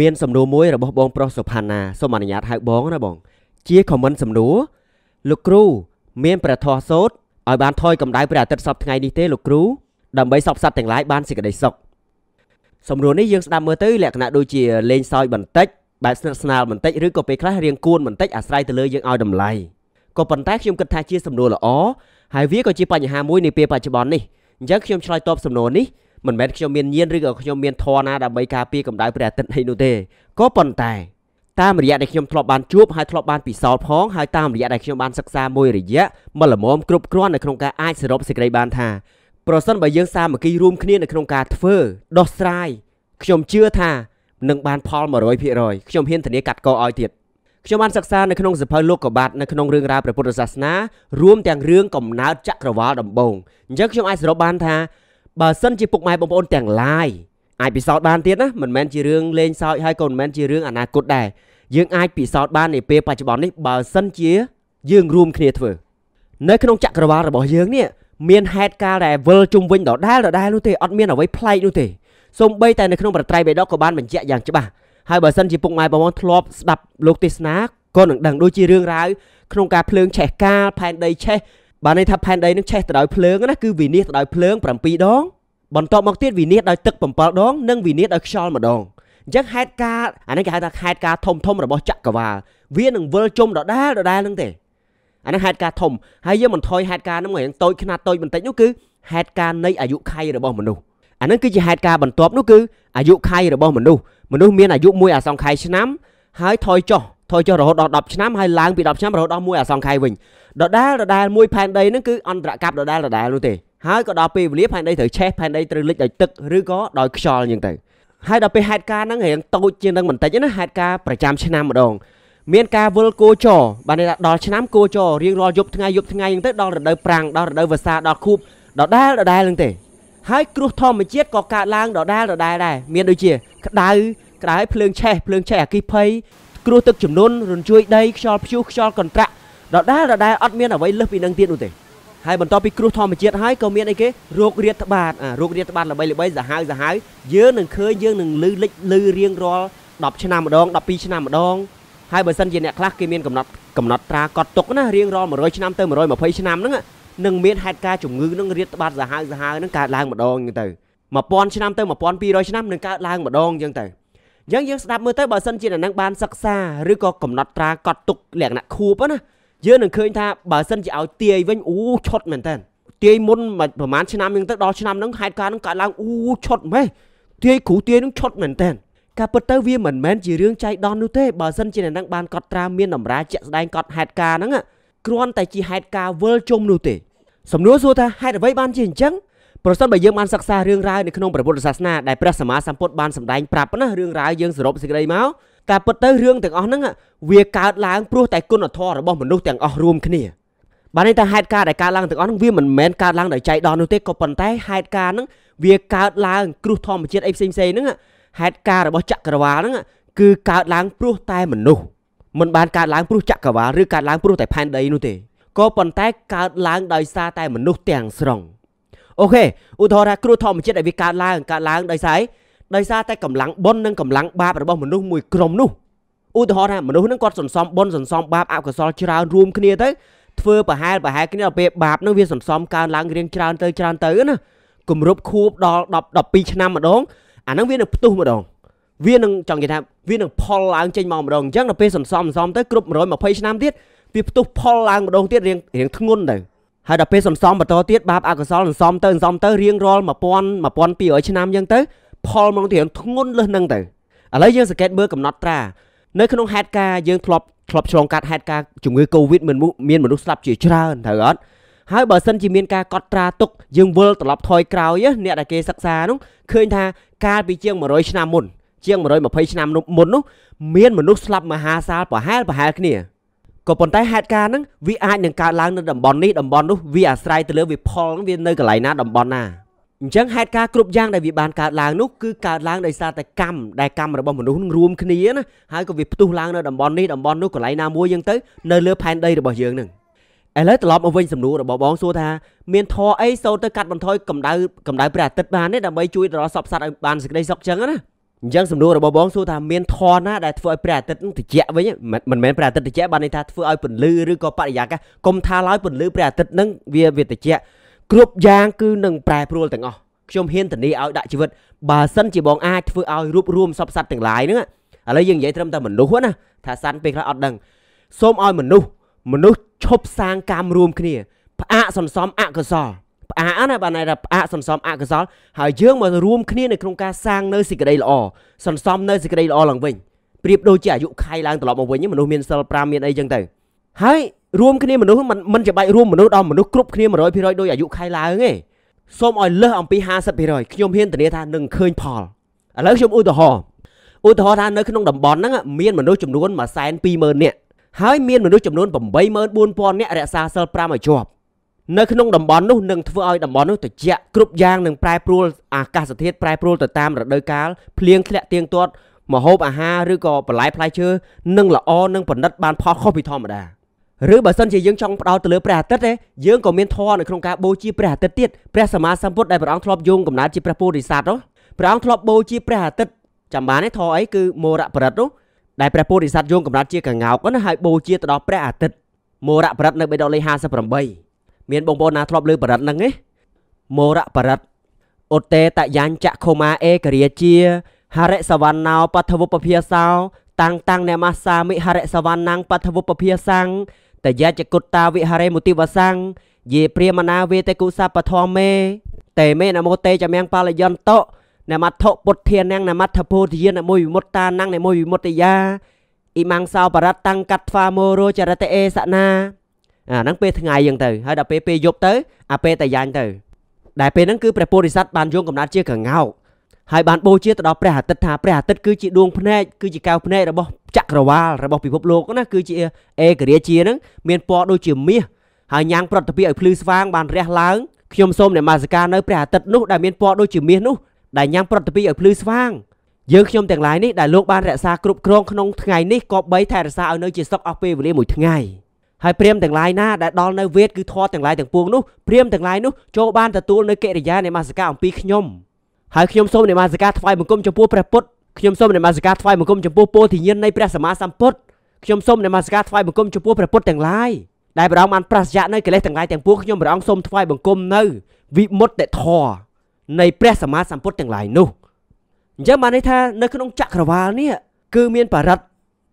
មានសំណួរមួយរបស់បង ប្រុសសុផាណាសូមអនុញ្ញាតហៅបងណាបងជាខមមិនសំណួរលោកគ្រូមានព្រះធម៌សូត្រឲ្យបានថយកម្ដៅព្រះអាទិត្យសពថ្ងៃនេះទេលោកគ្រូដើម្បីសពសត្វទាំងឡាយបានសេចក្តីសុខសំណួរនេះយើងស្ដាប់មើលទៅលក្ខណៈដូចជាលេងសើចបន្តិចបែបស្និទ្ធស្នាលបន្តិចឬក៏ពេលខ្លះរៀងគួនបន្តិចអាស្រ័យទៅលើយើងឲ្យតម្លៃក៏ប៉ុន្តែខ្ញុំគិតថាជា សំណួរល្អហើយវាក៏ជាបញ្ហាមួយនាពេលបច្ចុប្បន្ននេះអញ្ចឹងខ្ញុំឆ្លើយតបសំណួរនេះមិនមែនខ្ញុំមានញាណឬក៏ខ្ញុំមានធម៌ណាដើម្បីការពារកម្ដៅព្រះអាទិត្យអីនោះទេក៏ប៉ុន្តែតាមរយៈដែលខ្ញុំធ្លាប់បានជួបហើយធ្លាប់បានពិសោធន៍ផងហើយតាមរយៈដែលខ្ញុំបានសិក្សាមួយរយៈមិលល្មមគ្រប់គ្រាន់នៅក្នុងការអាចសរុបសេចក្តីបានថាប្រសិនបើយើងសាមគ្គីរួមគ្នានៅក្នុង ការធ្វើដោះស្រាយខ្ញុំជឿថានឹងបានផល100%ខ្ញុំហ៊ានធានាកាត់កោឲ្យទៀតខ្ញុំបានសិក្សានៅក្នុងសភៅលោកកបាទនៅក្នុងរឿងរ៉ាវព្រះពុទ្ធសាសនារួមទាំងរឿងកំណើតចក្រវាលដំបូងអញ្ចឹងខ្ញុំអាចសរុបបានថាបើសិនជាពុកម៉ែបងប្អូនទាំងឡាយអាចពិសោធន៍បានទៀតណាមិនមែនជារឿងលេងសើចហើយក៏មិនមែនជារឿងអនាគតដែរយើងអាចពិសោធន៍បាននាពេលបច្ចុប្បន្ននេះបើសិនជាយើងរួមគ្នាធ្វើនៅក្នុងចក្រវាលរបស់យើងនេះមានហេតុការណ៍ដែលវិលជុំវិញដដែលដដែលនោះទេអត់មានអ្វីប្លែកនោះទេសូម្បីតែនៅក្នុងប្រត្រៃបេដកក៏បានបញ្ជាក់យ៉ាងច្បាស់ហើយបើសិនជាពុកម៉ែបងប្អូនធ្លាប់ស្ដាប់លោកទេសនាក៏នឹងដឹងដូចជារឿងរ៉ាវក្នុងការភ្លើងឆេះកាលផែនដីឆេះបានន័យថាផែនដីនឹងឆេះទៅដោយភ្លើងណាគឺវិនាសទៅដោយភ្លើង7ដងបន្ទាប់មកទៀតវិនាសដោយទឹក7ដងនិងវិនាសដោយខ្យល់ម្ដងអញ្ចឹងហេតុការអានេះគេហៅថាហេតុការធំធំរបស់ចក្រវាលវានឹងវិលជុំដដែលដដែលនឹងទេអានេះហេតុការធំហើយយើងមិនថយហេតុការនឹងហ្នឹងតូចខ្នាតតូចបន្តិចនោះគឺហេតុការនៃអាយុខៃរបស់មនុស្សអានឹងគឺជាហេតុការបន្ទាប់នោះគឺអាយុខៃរបស់មនុស្សមនុស្សមានអាយុមួយអាសង្ខ័យឆ្នាំហើយថយចុះថយចុះរហូតដល់10ឆ្នាំហើយឡើងពី10ឆ្នាំរហូតដល់មួយអាសង្ខ័យវិញដដែលដដែលមួយផែនដីហ្នឹងគឺអន្តរកម្មដដែលដដែលនោះទេហើយក៏ដល់ពេលវេលាផែនដីត្រូវឆេះផែនដីត្រូវលិចដោយទឹកឬក៏ដោយខ្យល់អញ្ចឹងទៅហើយដល់ពេលហេតុការណ៍ហ្នឹងរៀងតូចជាងនឹងបន្តិចណាហេតុការណ៍ប្រចាំឆ្នាំម្ដង មានការវិលគោចរបានថាដល់ឆ្នាំគោចររៀងរាល់យប់ថ្ងៃយប់ថ្ងៃហ្នឹងទៅដល់រដូវប្រាំងដល់រដូវវស្សាដល់ខូបដដែលដដែលហ្នឹងទេ ហើយគ្រោះធម្មជាតិក៏កើតឡើងដដែលដដែលដែរមានដូចជាក្តៅក្តៅភ្លើងឆេះភ្លើងឆេះអគ្គិភ័យគ្រោះទឹកជំនន់រញ្ជួយដីខ្យល់ព្យុះខ្យល់កន្ត្រាក់ដដែលដដែលអត់មានអ្វីលើសពីនឹងទៀតនោះទេហើយបន្តពីគ្រោះធម្មជាតិហើយក៏មានអីគេរោគរាតត្បាតអារោគរាតត្បាតល្បីល្បីសាហាវសាហាវយើងនឹងឃើញយើងនឹងលឺលិចលឺរៀងរាល់10ឆ្នាំម្ដង12ឆ្នាំម្ដងហើយបើសិនជាអ្នកខ្លះគេមានកំណត់កំណត់ត្រាកត់ទុកណារៀងរាល់100ឆ្នាំទៅ120ឆ្នាំហ្នឹងនឹងមានហេតុការជំងឺនឹងរាតត្បាតសាហាវសាហាវហ្នឹងកើតឡើងម្ដងអញ្ចឹងទៅ1000ឆ្នាំទៅ1200ឆ្នាំនឹងកើតឡើងម្ដងអញ្ចឹងទៅអញ្ចឹងយើងស្ដាប់មើលទៅបើសិនជាអ្នកនឹងបានសិក្សាឬក៏កំណត់ត្រាកត់ទុកលក្ខណៈខួបណាយើងនឹងឃើញថាបើសិនជាឲ្យទាយវិញអូឈុតមែនតើទាយមុនប្រហែលឆ្នាំហ្នឹងទៅដល់ឆ្នាំហ្នឹងហេតុការណ៍ហ្នឹងកើតឡើងអូឈុតម៉េះទាយគ្រូទាយហ្នឹងឈុតមែនតើការពិតទៅវាមិនមែនជារឿងចៃដន្យនោះទេបើសិនជាអ្នកនឹងបានកត់ត្រាមានតម្រាជាក់ស្ដែងកត់ហេតុការណ៍ហ្នឹងគ្រាន់តែជាហេតុការណ៍វិលជុំនោះទេសំណួរសួរថាហេតុអ្វីបានជាអញ្ចឹងប្រសិនបើយើងបានសិក្សារឿងរ៉ាវនៅក្នុងព្រះពុទ្ធសាសនាដែលព្រះសម្មាសម្ពុទ្ធបានសម្ដែងប្រាប់ណារឿងរ៉ាវយើងសរុបសេចក្តីមកតែពិតទៅរឿងទាំងអស់ហ្នឹងវាកើតឡើងព្រោះតែគុណធម៌របស់មនុស្សទាំងអស់រួមគ្នាបាននេះតែហេតុការដែលកើតឡើងទាំងអស់ហ្នឹងវាមិនមែនកើតឡើងដោយចៃដន្យនោះទេក៏ប៉ុន្តែហេតុការហ្នឹងវាកើតឡើង គ្រោះធម្មជាតិអីផ្សេងផ្សេងហ្នឹងហេតុការរបស់ចក្រវាលហ្នឹងគឺកើតឡើងព្រោះតែមនុស្សមិនបានកើតឡើងព្រោះចក្រវាលឬកើតឡើងព្រោះតែផែនដីនោះទេក៏ប៉ុន្តែកើតឡើងដោយសារតែមនុស្សទាំងស្រុងអូខេឧទាហរណ៍ថាគ្រោះធម្មជាតិដែលវាកើតឡើងកើតឡើងដោយសារអីដោយសារតែកម្លាំងបុណ្យនិងកម្លាំងបាបរបស់មនុស្សមួយក្រុមនោះឧទាហរណ៍ថាមនុស្សនឹងគាត់សន្សំបុណ្យសន្សំបាបអកុសលច្រើនរួមគ្នាទៅធ្វើប្រហែលប្រហែលគ្នាដល់ពេលបាបនឹងវាសន្សំកើនឡើងរៀងច្រើនទៅច្រើនទៅណាគម្រប់ខួបដល់10 12ឆ្នាំម្ដងអានឹងវានឹងផ្ទុះម្ដង វានឹងចង់និយាយថាវានឹងផលឡើងចេញមកម្ដងអញ្ចឹងដល់ពេលសន្សំសន្សំទៅគ្រប់120ឆ្នាំទៀតវាផ្ទុះផលឡើងម្ដងទៀតរៀងរៀងធ្ងន់ទៅហើយដល់ពេលសន្សំបន្តទៀតបាបអកុសលសន្សំទៅសន្សំទៅរៀងរាល់1000 1200ឆ្នាំអញ្ចឹងទៅផលមកទីធ្ងន់លឹះនឹងទៅឥឡូវយើងសង្កេតមើលកំណត់ត្រានៅក្នុងហេតុការយើងធ្លាប់ធ្លាប់ឆ្លងកាត់ហេតុការជំងឺ Covid មានមានមនុស្សស្លាប់ជាច្រើនត្រូវអត់ហើយបើសិនជាមាន ការកត់ត្រាទុកយើងវិលត្រឡប់ថយក្រោយអ្នកដែលគេសិក្សានោះឃើញថាកាលពីជាង100ឆ្នាំមុនជាង120ឆ្នាំមុននោះមានមនុស្សស្លាប់មហាសាលប្រហែលប្រហែលគ្នាក៏ប៉ុន្តែហេតុការណ៍ហ្នឹងវាអាចនឹងកើតឡើងនៅតំបន់នេះតំបន់នោះវាអាស្រ័យទៅលើវាផលវានៅកន្លែងណាតំបន់ណាអញ្ចឹងហេតុការគ្រប់យ៉ាងដែលវាបានកើតឡើងនោះគឺកើតឡើងដោយសារតែកម្មដែលកម្មរបស់មនុស្សនឹងរួមគ្នាណាហើយក៏វាផ្ទុះឡើងនៅតំបន់នេះតំបន់នោះកន្លែងណាមួយយ៉ាងទៅនៅលើផែនដីរបស់យើងនឹងឥឡូវត្រឡប់មកវិញសំណួររបស់បងសួរថាមានធរអីសូត្រទៅកាត់បន្ថយកម្ដៅកម្ដៅព្រះអាទិត្យបានទេដើម្បីជួយដល់សពសត្វឲ្យបានសេចក្តីសុខចឹងណាអញ្ចឹងសំណួររបស់បងសួរថាមានធរណាដែលធ្វើឲ្យព្រះអាទិត្យត្រជាក់វិញមិនមែនព្រះអាទិត្យត្រជាក់បានន័យថាធ្វើឲ្យពន្លឺឬក៏បរិយាកាសកុំថាឡើយពន្លឺព្រះអាទិត្យនឹងវាវាត្រជាក់គ្រប់យ៉ាងគឺនឹងប្រែប្រួលទាំងអស់ខ្ញុំហ៊ានធានាឲ្យដាក់ជីវិតបើសិនជាបងអាចធ្វើឲ្យរួបរวมសពសត្វទាំងឡាយហ្នឹងឥឡូវយើងនិយាយត្រឹមតែមនុស្សណាថាសัตว์ពេលខ្លះអត់ដឹងសូមឲ្យមនុស្សមនុស្សឈប់សាងកម្មរួមគ្នាផ្អាកសន្សំអកុសលផ្អាកណាបានថាផ្អាកសន្សំអកុសលហើយយើងមករួមគ្នានៅក្នុងការសាងនៅសេចក្តីល្អសន្សំនៅសេចក្តីល្អឡើងវិញប្រៀបដូចជាអាយុខៃឡើងត្រឡប់មកវិញមនុស្សមានសិល5មានអីចឹងទៅហើយរួមគ្នាមនុស្សមិនមិនច្បាច់រួមមនុស្សដល់មនុស្សគ្រប់គ្នា100%ដោយអាយុខែឡើងទេសូមឲ្យលើសអំពី50%ខ្ញុំហ៊ានធានាថានឹងឃើញផលឥឡូវខ្ញុំឧទាហរណ៍ឧទាហរណ៍ថានៅក្នុងតំបន់ហ្នឹងមានមនុស្សចំនួន120,000នាក់ហើយមានមនុស្សចំនួន84000នាក់រក្សាសិល5ឲ្យជាប់នៅក្នុងតំបន់នោះនឹងធ្វើឲ្យតំបន់នោះត្រជាក់គ្រប់យ៉ាងនឹងប្រែប្រួលអាកាសធាតុប្រែប្រួលទៅតាមរដូវកាលភ្លៀងធ្លាក់ទៀងទាត់មហូបអាហារឬក៏បន្លែផ្លែឈើនឹងល្អនឹងផលិតបានផលខុសពីធម្មតាឬបើសិនជាយើងចង់ផ្ដោតទៅលើព្រះអាទិត្យទេយើងក៏មានធម៌នៅក្នុងការបូជាព្រះអាទិត្យទៀតព្រះសម្មាសម្ពុទ្ធដែលព្រះអង្គធ្លាប់យោងកំណត់ជាព្រះពោធិសត្វនោះព្រះអង្គធ្លាប់បូជាព្រះអាទិត្យចាំបានទេធម៌អីគឺមរៈប្រិទ្ធនោះដែលព្រះពោធិសត្វយោងកំណត់ជាកងោកនោះហើយបូជាទៅដល់ព្រះអាទិត្យមរៈប្រិទ្ធនៅបេដកលេខ58មានបងប្អូនណាធ្លាប់លើប្រិទ្ធហ្នឹងទេមរៈប្រិទ្ធអុតេតយ៉ាញចខុមាអេករាជាហរិសវណ្ណោបថវុពភាសោតាំងតាំងអ្នកមាសាមិហរិសវណ្ណังបថវុពភាសੰតយាចកុតតាវិហរេមុទិវសੰងយេព្រាមណាវេតេគុសពធមេតេមេនមោតេចមៀងបលយន្តោណមត្ថពុទ្ធានាងណមត្ថពោធិយានមួយវិមុតតានាងណមួយវិមុតយាអ៊ីម៉ាំងសោបរតតាំងកាត់ថ្វាមោរោចរតេអេសណាអាហ្នឹងពេលថ្ងៃអញ្ចឹងទៅហើយដល់ពេលពេលយប់ទៅអាពេលតយ៉ាងទៅដែលពេលហ្នឹងគឺព្រះពុទ្ធិស័តបានយងកំណត់ជាកងោកហើយបានបូជាទៅដល់ព្រះអាទិត្យថាព្រះអាទិត្យគឺជាដួងភ្នែកគឺជាកៅភ្នែករបស់ចក្រវាលរបស់ពិភពលោកណាគឺជាអេករាជានឹងមានពណ៌ដូចជាមាសហើយញ៉ាំងប្រតិភិឲ្យភ្លឺស្វាងបានរះឡើងខ្ញុំសូមអ្នកមាសការនៅព្រះអាទិត្យនោះដែលមានពណ៌ដូចជាមាសនោះដែលញ៉ាំងប្រតិភិឲ្យភ្លឺស្វាងយើងខ្ញុំទាំងឡាយនេះដែលលោកបានរក្សាគ្រប់គ្រងក្នុងថ្ងៃនេះក៏បីថែរក្សាឲ្យនៅជាសុខអស់ពេលវេលាមួយថ្ងៃហើយព្រាមទាំងឡាយណាដែលដល់នៅវេទគឺធေါ်ទាំងឡាយទាំងពួងនោះព្រាមទាំងឡាយនោះចូលបានទទួលនៅកិរិយានៃមាសការអំពីខ្ញុំហើយខ្ញុំសូមនមស្ការថ្វាយបង្គំចំពោះព្រះពុទ្ធខ្ញុំសូមនមស្ការថ្វាយបង្គំចំពោះពោធិញ្ញាណនៃព្រះសម្មាសម្ពុទ្ធខ្ញុំសូមនមស្ការថ្វាយបង្គំចំពោះព្រះពុទ្ធទាំងឡាយដែលព្រះអង្គបានប្រសយៈនៅកិលេសទាំងឡាយទាំងពួងខ្ញុំព្រះអង្គសូមថ្វាយបង្គំនៅវិមុតតិធរនៃព្រះសម្មាសម្ពុទ្ធទាំងឡាយនោះអញ្ចឹងបានន័យថា នៅក្នុងចក្រវាលនេះគឺមានបរិទ្ធ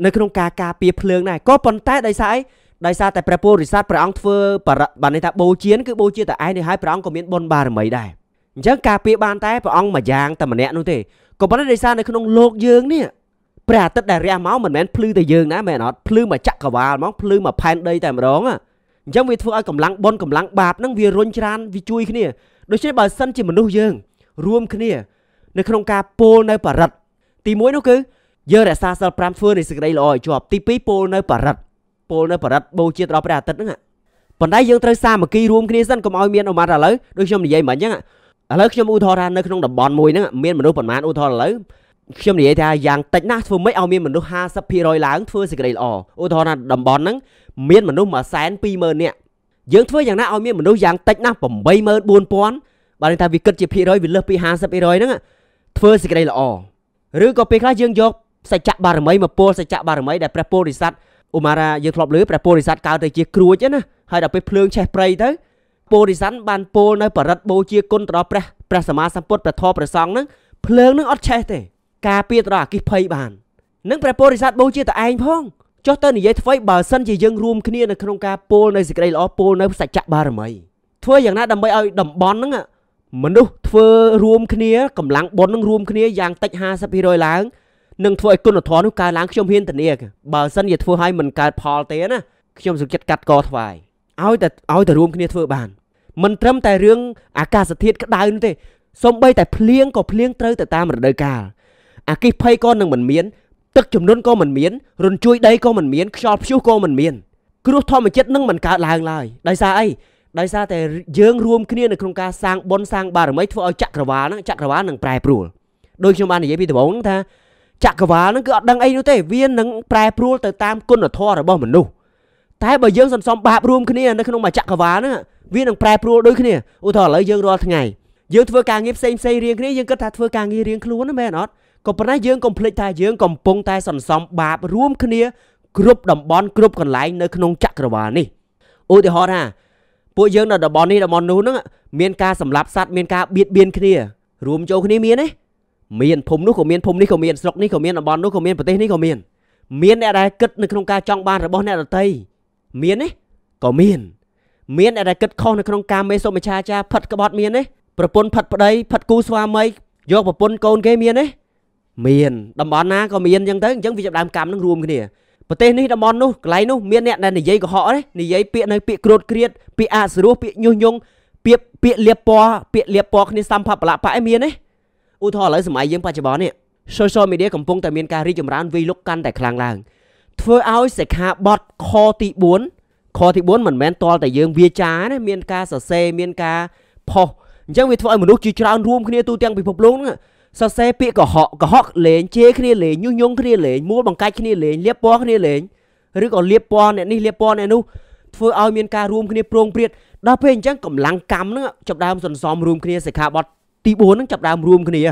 នៅក្នុងការការពារភ្លើងដែរក៏ប៉ុន្តែដោយសារអីដោយសារតែព្រះពុទ្ធរិស័ទព្រះអង្គធ្វើបរិទ្ធបានន័យថាបូជាគឺបូជាតែឯងនេះហើយព្រះអង្គក៏មានបុណ្យបារមីដែរអញ្ចឹងការពារបានតែព្រះអង្គមួយយ៉ាងតែម្នាក់នោះទេក៏ប៉ុន្តែដោយសារនៅក្នុងលោកយើងនេះព្រះអាទិត្យដែលរះមកមិនមែនភ្លឺតែយើងណាមែនអត់ភ្លឺមកចក្រវាលហ្មងភ្លឺមកផែនដីតែម្ដងអញ្ចឹងវាធ្វើឲ្យកម្លាំងបុណ្យកម្លាំងបាបហ្នឹងវារុញច្រានវាជួយគ្នាដូច្នេះបើសិនជាមនុស្សយើង រួមគ្នា នៅក្នុងការពោលនៅបរិត្តទី1នោះគឺយើងរក្សាសិល5ធ្វើនៃសេចក្តីល្អឲ្យជាប់ ទី2ពោលនៅបរិត្តពោលនៅបរិត្តបូជាដល់ព្រះអាទិត្យហ្នឹងប៉ុន្តែយើងត្រូវសាមគ្គីរួមគ្នាសិនកុំឲ្យមានអមាត់ឥឡូវដូចខ្ញុំនិយាយមិញអញ្ចឹងឥឡូវខ្ញុំឧទាហរណ៍ថានៅក្នុងតំបន់មួយហ្នឹងមានមនុស្សប្រមាណឧទាហរណ៍ឥឡូវខ្ញុំនិយាយថាយ៉ាងតិចណាស់ធ្វើម៉េចឲ្យមានមនុស្ស50%ឡើងធ្វើសេចក្តីល្អឧទាហរណ៍ថាតំបន់ហ្នឹងមានមនុស្ស120,000នាក់យើងធ្វើយ៉ាងណាឲ្យមានមនុស្សយ៉ាងតិចណាស់84000បើនិយាយថាវាគិតជាភាគរយវាលើសពី50%ហ្នឹងធ្វើសេចក្តីល្អឬក៏ពេលខ្លះយើងយកសច្ចៈបារមីមកពលសច្ចៈបារមីដែលព្រះពោធិសត្វឧមារាយើងធ្លាប់លើព្រះពោធិសត្វកើតទៅជាគ្រួចណាហើយដល់ពេលភ្លើងឆេះព្រៃទៅពោធិស័នបានពោលនៅបរិត្តបូជាគុណទៅដល់ព្រះព្រះសម្មាសម្ពុទ្ធព្រះធម៌ព្រះសង្ឃនឹងភ្លើងនឹងអត់ឆេះទេការពារទៅដល់អគិភ័យបាននឹងព្រះពោធិស័តបូជាតឯងផងចុះទៅនិយាយធ្វើបើសិនជាយើងរួមគ្នានៅក្នុងការពោលនៅសេចក្តីល្អពោលនៅសច្ចបារមីធ្វើយ៉ាងណាដើម្បីឲ្យតំបន់ហ្នឹងមនុស្សធ្វើរួមគ្នាកម្លាំងបុណ្យនឹងរួមគ្នាយ៉ាងតិច50%ឡើងនឹងធ្វើឲ្យគុណធម៌នោះកើនឡើងខ្ញុំហ៊ានធានាបើសិនជាធ្វើឲ្យមិនកើតផលទេណាខ្ញុំសុខចិត្តកាត់កថ្វាយឲ្យតែឲ្យតែរួមគ្នាធ្វើ បានមិនត្រឹមតែរឿងអាកាសធាតុក្តៅនោះទេសំបីតែភ្លៀងក៏ភ្លៀងត្រូវទៅតាមរដូវកាលអាកិសភ័យក៏នឹងមិនមានទឹកជំនន់ក៏មិនមានរញ្ជួយដីក៏មិនមានខ្យល់ព្យុះក៏មិនមានគ្រោះធម្មជាតិនឹងមិនកើតឡើងឡើយដោយសារអីដោយសារតែយើងរួមគ្នានៅក្នុងការសាងបុណ្យសាងបារមីធ្វើឲ្យចក្រវាលហ្នឹងចក្រវាលនឹងប្រែប្រួលដូចខ្ញុំបាននិយាយពីដំបូងហ្នឹងថាចក្រវាលហ្នឹងគឺអត់ដឹងអីនោះទេវានឹងប្រែប្រួលទៅតាមគុណធម៌របស់មនុស្សតែបើយើងសន្សំបាបរួមគ្នានៅក្នុងមួយចក្រវាលហ្នឹងវានឹងប្រែប្រួលដូចគ្នាឧទាហរណ៍ឥឡូវយើងរាល់ថ្ងៃយើងធ្វើការងារផ្សេងផ្សេងរៀងគ្នាយើងគិតថាធ្វើការងាររៀងខ្លួនណាមែនអត់ក៏ប៉ុន្តែយើងកុំភ្លេចថាយើងកំពុងតែសន្សំបាបរួមគ្នាគ្រប់តំបន់គ្រប់កន្លែងនៅក្នុងចក្រវាលនេះឧទាហរណ៍ថាពួកយើងនៅតំបន់នេះតំបន់នោះហ្នឹងមានការសម្លាប់សត្វមានការបៀតបៀនគ្នារួមចូលគ្នាមានទេមានភូមិនោះក៏មានភូមិនេះក៏មានស្រុកនេះក៏មានតំបន់នោះក៏មានប្រទេសនេះក៏មានមានអ្នកដែលគិតនៅក្នុងការចង់បានរបស់អ្នកដទៃមានទេក៏មាន មានតែគិតខុសនៅក្នុងការមេសុមិឆាចាផិតក្បត់មានទេប្រពន្ធផិតប្តីផិតគូស្វាមីយកប្រពន្ធកូនគេមានទេមានតំបន់ណាក៏មានអញ្ចឹងទៅអញ្ចឹងវាចាប់ដើមកម្មនឹងរួមគ្នាប្រទេសនេះតំបន់នោះកន្លែងនោះមានអ្នកដែលនិយាយកុហកទេនិយាយពាក្យនៅពាក្យក្រោតក្រៀតពាក្យអសរោះពាក្យញុះញង់ពាក្យពាក្យលៀបពណ៌ពាក្យលៀបពណ៌គ្នាសម្ផបលៈបៈឯមានទេឧទាហរណ៍ឥឡូវសម័យយើងបច្ចុប្បន្ននេះ social media កំពុងតែមានការរីកចម្រើនវាយលុកកាន់តែខ្លាំងឡើងធ្វើឲ្យសិក្ខាបទខទី4ខទី4មិនមែនតលតែយើងវាចាណាមានការសរសេរមានការផុសអញ្ចឹងវាធ្វើឲ្យមនុស្សជាច្រើនរួមគ្នាទូទាំងពិភពលោកហ្នឹងសរសេរពាក្យកុហកកុហកលេងជេរគ្នាលេងញុះញង់គ្នាលេងមួលបង្កាច់គ្នាលេងលាបពណ៌គ្នាលេងឬក៏លាបពណ៌អ្នកនេះលាបពណ៌អ្នកនោះធ្វើឲ្យមានការរួមគ្នាប្រងព្រាតដល់ពេលអញ្ចឹងកម្លាំងកម្មហ្នឹងចាប់ដើមសន្សំរួមគ្នាសិក្ខាបទទី4ហ្នឹងចាប់ដើមរួមគ្នា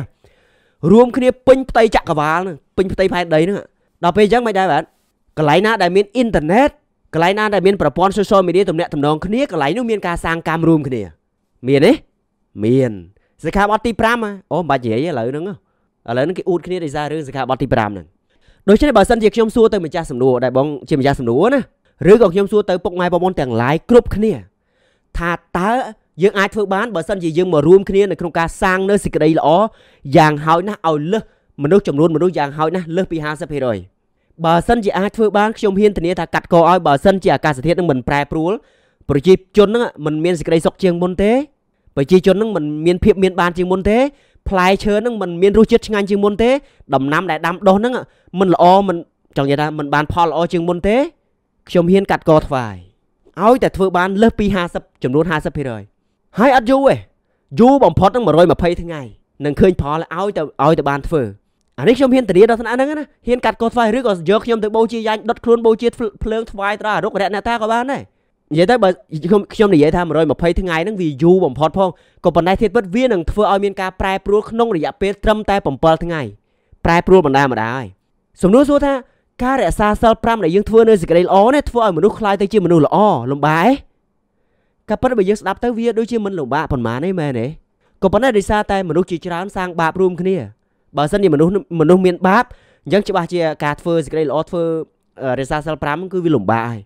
រួមគ្នាពេញផ្ទៃចក្រវាលហ្នឹងពេញផ្ទៃផែនដីហ្នឹងដល់ពេលអញ្ចឹងមិនដែរបាទន្លែងណាដែលមានអ៊ីនធឺណិតកន្លែងណាដែលមានប្រព័ន្ធ social media ទំនាក់ទំនងគ្នាកន្លែងនោះមានការសាងកម្មរួមគ្នាមានទេមានសិក្ខាបទទី5អូមិនបាច់និយាយឥឡូវហ្នឹងឥឡូវហ្នឹងគេអ៊ូតគ្នាដោយសាររឿងសិក្ខាបទទី5ហ្នឹងដូច្នេះបើសិនជាខ្ញុំសួរទៅម្ចាស់សំណួរដែលបងជាម្ចាស់សំណួរណាឬក៏ខ្ញុំសួរទៅពុកម៉ែបងប្អូនទាំងឡាយគ្រប់គ្នា ថាតើយើងអាចធ្វើបានបើសិនជាយើងមករួមគ្នានៅក្នុងការសាងនៅសេចក្តីល្អយ៉ាងហោចណាស់ឲ្យលើសមនុស្សចំនួនមនុស្សយ៉ាងហោចណាស់លើសពី50%បើសិនជាអាចធ្វើបានខ្ញុំហ៊ានធានាថាកាត់កឲ្យបើសិនជាអាកាសធាតុនឹងមិនប្រែប្រួលប្រជាជននឹងមិនមានសេចក្តីសុខជាងមុនទេប្រជាជននឹងមិនមានភាពមានបានជាងមុនទេផ្លែឈើនឹងមិនមានរសជាតិឆ្ងាញ់ជាងមុនទេដំណាំដែលដាំដុះនឹងមិនល្អមិនចង់និយាយថាមិនបានផលល្អជាងមុនទេខ្ញុំហ៊ានកាត់កថ្វាយឲ្យតែធ្វើបានលើសពី50ចំនួន50%ហើយអត់យូរទេយូរបំផុតនឹង120ថ្ងៃនឹងឃើញផលឲ្យតែឲ្យតែបានធ្វើអានេះខ្ញុំហ៊ានទារាដល់ថ្នាក់ហ្នឹងណាហ៊ានកាត់កោស្វាយឬក៏យកខ្ញុំទៅបូជាយ៉ាញ់ដុតខ្លួនបូជាភ្លើងថ្វាយត្រង់អរុករណតាក៏បានដែរនិយាយទៅបើខ្ញុំខ្ញុំនិយាយថា120ថ្ងៃហ្នឹងវាយូរបំផុតផងក៏ប៉ុន្តែធៀបពិតវានឹងធ្វើឲ្យមានការប្រែប្រួលក្នុងរយៈពេលត្រឹមតែ7ថ្ងៃប្រែប្រួលបណ្ដាបណ្ដាហើយសំណួរសួរថាការរក្សាសិល5ដែលយើងធ្វើនៅសេចក្តីល្អនេះធ្វើឲ្យមនុស្សខ្លាយទៅជាមនុស្សល្អលំបាកឯងក៏ប៉ុន្តែបើយើងស្ដាប់ទៅវាដូចជាមិនលំបាកប៉ុន្មានទេមែនទេក៏ប៉ុន្តែដោយសារតែមនុស្សជាច្រើនសាងបាបរួមគ្នាបើសិនជាមនុស្សមនុស្សមានបាបអញ្ចឹងច្បាស់ជាការធ្វើសេចក្តីល្អធ្វើរសាសិល5គឺវាលំបាកហើយ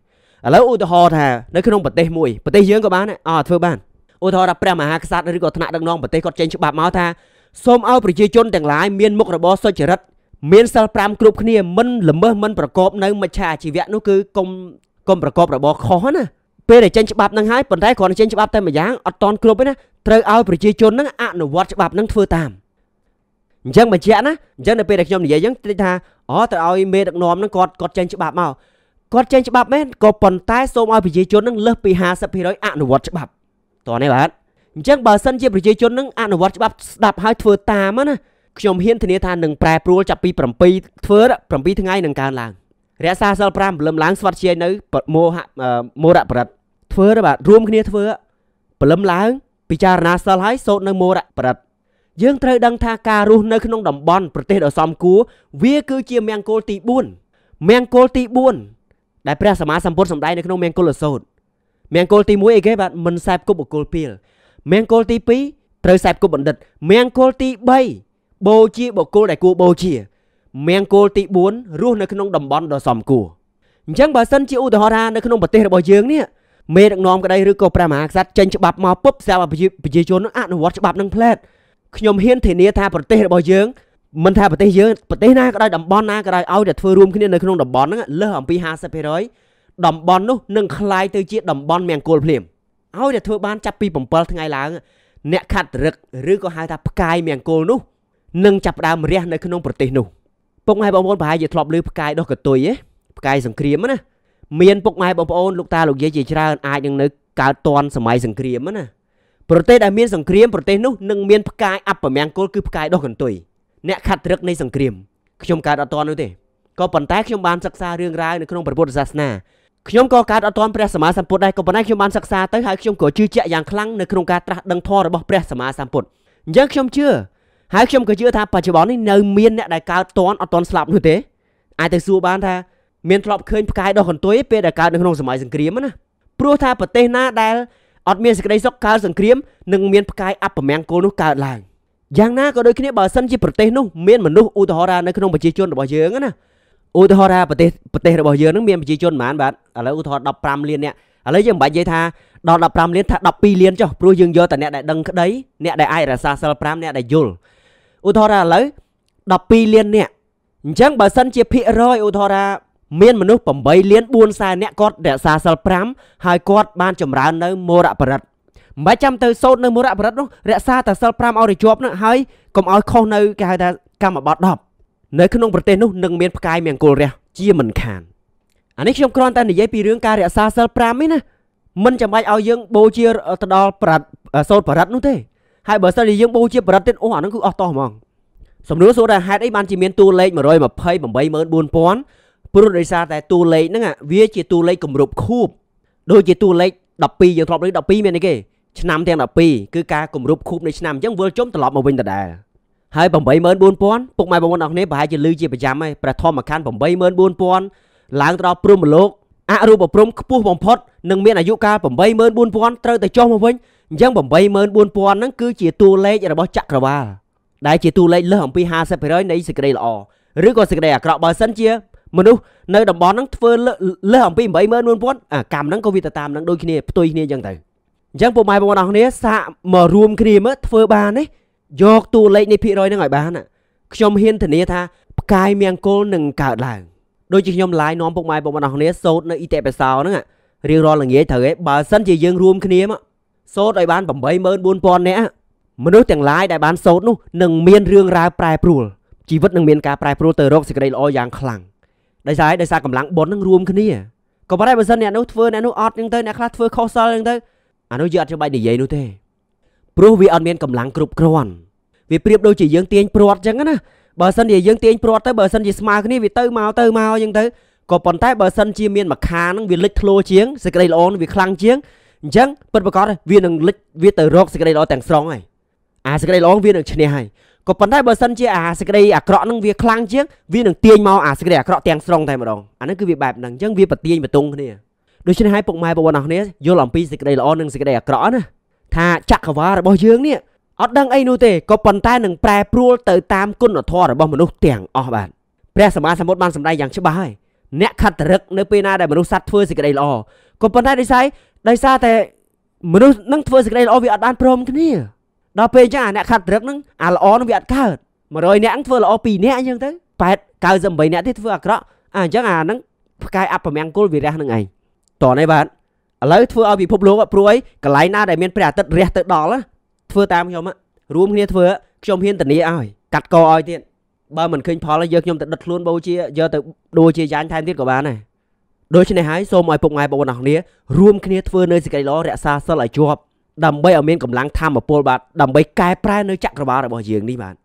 ឥឡូវឧទាហរណ៍ថានៅក្នុងប្រទេសមួយប្រទេសយើងក៏បានអត់ធ្វើបានឧទាហរណ៍ថាព្រះមហាក្សត្រឬក៏ថ្នាក់ដឹកនាំប្រទេសគាត់ចេញច្បាប់មកថាសូមឲ្យប្រជាជនទាំងឡាយមានមុខរបរសុចរិតមានសិល5គ្រប់គ្នាមិនល្មើសមិនប្រកប នៅមច្ឆាជីវៈនោះគឺកុំកុំប្រកបរបរខុសណាពេលដែលចេញច្បាប់នឹងហើយប៉ុន្តែគ្រាន់តែចេញច្បាប់តែម្យ៉ាងអត់តន់គ្រប់ទេណាត្រូវឲ្យប្រជាជននឹងអនុវត្តច្បាប់នឹងធ្វើតាមអញ្ចឹងបញ្ជាក់ណាអញ្ចឹងនៅពេលដែលខ្ញុំនិយាយអញ្ចឹងតិចថាអូទៅឲ្យមេដឹកនាំហ្នឹងគាត់គាត់ចេញច្បាប់ មកគាត់ចេញច្បាប់មែនក៏ប៉ុន្តែសូមឲ្យប្រជា ជននឹងលើសពី50%អនុវត្តច្បាប់តោះនេះបាទអញ្ចឹងបើសិនជាប្រជាជននឹងអនុវត្តច្បាប់ស្ដាប់ហើយធ្វើតាមណាខ្ញុំហ៊ានធានាថានឹងប្រែប្រួលចាប់ពី7ធ្វើ7ថ្ងៃនឹងកើនឡើងរក្សាសិល5ព្រលឹមឡើងស្វាត់ជាយនៅមោហមរៈប្រិតធ្វើបាទរួមគ្នាធ្វើព្រលឹមឡើងពិចារណាសិលហើយសូត្រនៅមរៈប្រិតយើងត្រូវដឹងថាការរស់នៅក្នុងតំបន់ប្រទេសដ៏សមគួរវា គឺជាមង្គលទី4មង្គលទី4ដែលព្រះសម្មាសម្ពុទ្ធសម្ដែងនៅក្នុងមង្គលសោតមង្គលទី1អីគេបាទមិនសែបគប់បុគ្គលពីលមង្គលទី2ត្រូវសែបគប់បណ្ឌិតមង្គលទី3បូជាបុគ្គលដែលគួរបូជាមង្គលទី4រស់នៅក្នុងតំបន់ដ៏សមគួរអញ្ចឹងបើសិនជាឧទាហរណ៍ថានៅក្នុងប្រទេសរបស់យើងនេះមេដឹកនាំក្តីឬក៏ព្រះមហាក្សត្រចេញច្បាប់មកពុបសម្រាប់ប្រជាជនអនុវត្តច្បាប់នឹងផ្លែតខ្ញុំហ៊ានធានាថាប្រទេសរបស់យើងមិនថាប្រទេសយើងប្រទេសណាក៏ដោយតំបន់ណាក៏ដោយឲ្យតែធ្វើរួមគ្នានៅក្នុងតំបន់ហ្នឹងលើសអំពី50%តំបន់នោះនឹងคล้ายទៅជាតំបន់មង្គលភ្លាមឲ្យតែធ្វើបានចាប់ពី7ថ្ងៃឡើងអ្នកខាត់រឹកឬក៏ហៅថាផ្កាយមង្គលនោះនឹងចាប់ផ្ដើមរះនៅក្នុងប្រទេសនោះពុកម៉ែបងប្អូនប្រហែលជាធ្លាប់ឮផ្កាយដោះកតុយទេផ្កាយសង្គ្រាមណាមានពុកម៉ែបងប្អូនលោកតាលោកយាយជាច្រើនអាចនឹងនៅកើតតនសម័យសង្គ្រាមណាប្រទេសដែលមានសង្គ្រាមប្រទេសនោះនឹងមានផ្កាយអពមង្គលគឺផ្កាយដុះកន្ទុយអ្នកខាត់រឹកនៃសង្គ្រាមខ្ញុំកើតអត់ទាន់នោះទេក៏ប៉ុន្តែខ្ញុំបានសិក្សារឿងរ៉ាវនៅក្នុងព្រះពុទ្ធសាសនាខ្ញុំក៏កើតអត់ទាន់ព្រះសម្មាសម្ពុទ្ធដែរក៏ប៉ុន្តែខ្ញុំបានសិក្សាទៅហើយខ្ញុំក៏ជឿជាក់យ៉ាងខ្លាំងនៅក្នុងការត្រាស់ដឹងធម៌របស់ព្រះសម្មាសម្ពុទ្ធអញ្ចឹងខ្ញុំជឿហើយខ្ញុំក៏ជឿថាបច្ចុប្បន្ននេះនៅមានអ្នកដែលកើតទាន់អត់ទាន់ស្លាប់នោះទេអាចទៅសួរបានថាមានធ្លាប់ឃើញផ្កាយដុះកន្ទុយពេលដែលកើតនៅក្នុងសម័យសង្គ្រាមណាព្រោះថាប្រទេសណាដែលអត់មានសេចក្តីសុខកើតសង្គ្រាមនិងមានផ្កាយអពមង្គលនោះកើតឡើងយ៉ាងណាក៏ដូចគ្នាបើសិនជាប្រទេសនោះមានមនុស្សឧទាហរណ៍នៅក្នុងប្រជាជនរបស់យើងណាឧទាហរណ៍ប្រទេសប្រទេសរបស់យើងនឹងមានប្រជាជនប្រហែលបាទឥឡូវឧទាហរណ៍15លានអ្នកឥឡូវយើងមិនបាច់និយាយថាដល់15លានថា12លានចុះព្រោះយើងយកតែអ្នកដែលដឹងក្តីអ្នកដែលអាចរក្សាសិល5អ្នកដែលយល់ឧទាហរណ៍ឥឡូវ12លានអ្នកអញ្ចឹងបើសិនជាភាគរយឧទាហរណ៍មានមនុស្ស8លាន4សែនអ្នកគាត់រក្សាសិល5ហើយគាត់បានចម្រើននៅមរៈបរិត្តមិនបាច់ចាំទៅសោតនៅមរៈបរិត្តនោះរក្សាតែសិល5ឲ្យជាប់នោះហើយកុំឲ្យខុសនៅគេហៅថាកម្មបត្តិ10នៅក្នុងប្រទេសនោះនឹងមានផ្កាយមង្គលរះជាមិនខានអានេះខ្ញុំគ្រាន់តែនិយាយពីរឿងការរក្សាសិល5នេះណាមិនចាំបាច់ឲ្យយើងបូជាទៅដល់ប្រិត្តសោតបរិត្តនោះទេហើយបើសិនជាយើងបូជាប្រិត្តទៀតអូអានឹងគឺអស់តោះហ្មងសំណួរសួរថាហេតុអីបានជាមានតួលេខ1284000ព្រោះដោយសារតែតួលេខហ្នឹងវាជាតួលេខគម្រប់ខួបដូចជាតួលេខ12យើងធ្លាប់លើ12មានអីគេឆ្នាំទាំង12គឺការគម្រប់ខួបនៃឆ្នាំអញ្ចឹងវិលជុំត្រឡប់មកវិញដដែលហើយ84000ពុកម៉ែបងប្អូនអរគ្នាប្រហែលជាលឺជាប្រចាំហើយព្រះធម្មខណ្ឌ84000ឡើងដល់ព្រំលោកអរូបព្រំខ្ពស់បំផុតនឹងមានអាយុកាល84000ត្រូវតែចុះមកវិញអញ្ចឹង84000ហ្នឹងគឺជាតួលេខរបស់ចក្រវាលដែលជាតួលេខលើសអំពី50%នៃសេចក្តីល្អឬក៏សេចក្តីអាក្រក់បើសិនជាមនុស្សនៅតំបន់ហ្នឹងធ្វើលើសអំពី84000អាកម្មហ្នឹងក៏វាទៅតាមហ្នឹងដូចគ្នាផ្ទុយគ្នាអញ្ចឹងទៅអញ្ចឹងពុកម៉ែបងប្អូនអរគ្នាសាកមករួមគ្នាមើលធ្វើបានទេយកតួលេខនៃភាគរយហ្នឹងឲ្យបានខ្ញុំហ៊ានធានាថាផ្កាយមៀងគោលនឹងកើតឡើងដូចជាខ្ញុំឡាយនាំពុកម៉ែបងប្អូនអរគ្នាសូត្រនៅអ៊ីតេបេសោហ្នឹងរៀងរាល់ល្ងាចត្រូវឯងបើសិនជាយើងរួមគ្នាមកសូត្រឲ្យបាន84000នាក់មនុស្សទាំងឡាយដែលបានសូត្រនោះនឹងមានរឿងរ៉ាវប្រែប្រួលជីវិតនឹងមានការប្រែប្រួលទៅរកសេចក្តីល្អយ៉ាងខ្លាំងដោយសារដោយសារកម្លាំងបុណ្យនឹងរួមគ្នាក៏ប៉ុន្តែបើសិនអ្នកនោះធ្វើអ្នកនោះអត់ហ្នឹងទៅអ្នកខ្លះធ្វើខុសសិលហ្នឹងទៅអានោះយើងអត់ច្បាច់និយាយនោះទេ ព្រោះវាអត់មានកម្លាំងគ្រប់គ្រាន់វាប្រៀបដូចជាយើងទាញព្រាត់អញ្ចឹងណាបើសិនជាយើងទាញព្រាត់ទៅបើសិនជាស្មើគ្នាវាទៅមកទៅមកអញ្ចឹងទៅក៏ប៉ុន្តែបើសិនជាមានមួយខាងហ្នឹងវាលិចធ្លោជាងសេចក្តីល្អនឹងវាខ្លាំងជាងអញ្ចឹងពិតប្រាកដវានឹងលិចវាទៅរកសេចក្តីល្អទាំងស្រុងហើយអាសេចក្តីល្អវានឹងឈ្នះហើយក៏ប៉ុន្តែបើសិនជាអាសេចក្តីអាក្រក់នឹងវាខ្លាំងជាងវានឹងទាញមកអាសេចក្តីអាក្រក់ទាំងស្រុងតែម្ដងអានេះគឺវាបែបហ្នឹងអញ្ចឹងវាប្រទាញបតុងគ្នាដូច្នេះហើយពុកម៉ែបងប្អូនអរគ្នាយល់អំពីសេចក្តីល្អនិងសេចក្តីអាក្រក់ណាថាចក្រវាលរបស់យើងនេះអត់ដឹងអីនោះទេក៏ប៉ុន្តែនឹងប្រែប្រួលទៅតាមគុណធម៌របស់មនុស្សទាំងអស់បាទព្រះសម្មាសម្ពុទ្ធបានសម្ដែងយ៉ាងច្បាស់ហើយអ្នកខត្តរឹកនៅពេលណាដែលមនុស្សសត្វធ្វើសេចក្តីល្អក៏ប៉ុន្តែដោយសារដោយសារតែមនុស្សនឹងធ្វើសេចក្តីល្អវាអត់បានព្រមគ្នាដល់ពេលអញ្ចឹងអាអ្នកខាត់ត្រឹកហ្នឹងអាល្អហ្នឹងវាអត់កើត100អ្នកធ្វើល្អ2អ្នកអញ្ចឹងទៅ8 98អ្នកទៀតធ្វើអាក្រក់អាអញ្ចឹងអាហ្នឹងផ្កាយអពមង្គលវិរៈហ្នឹងឯងតនេះបាទឥឡូវធ្វើឲ្យពិភពលោកព្រួយកន្លែងណាដែលមានព្រះអាទិត្យរះទៅដល់ធ្វើតាមខ្ញុំរួមគ្នាធ្វើខ្ញុំហ៊ានធានាឲ្យកាត់កឲ្យទៀតបើមិនឃើញផលយើងខ្ញុំទៅដុតខ្លួនបូជាយកទៅដូរជាយ៉ាញ់ថែមទៀតក៏បានដែរដូច្នេះហើយសូមឲ្យពុកម៉ែបងប្អូនអរគ្នារួមគ្នាធ្វើនៅសេចក្តីល្អរក្សាសិលឲ្យជាប់ដើម្បីឲ្យមានកម្លាំងធម៌ពលបាទដើម្បីកែប្រែនៅចក្រវាលរបស់យើងនេះបាទ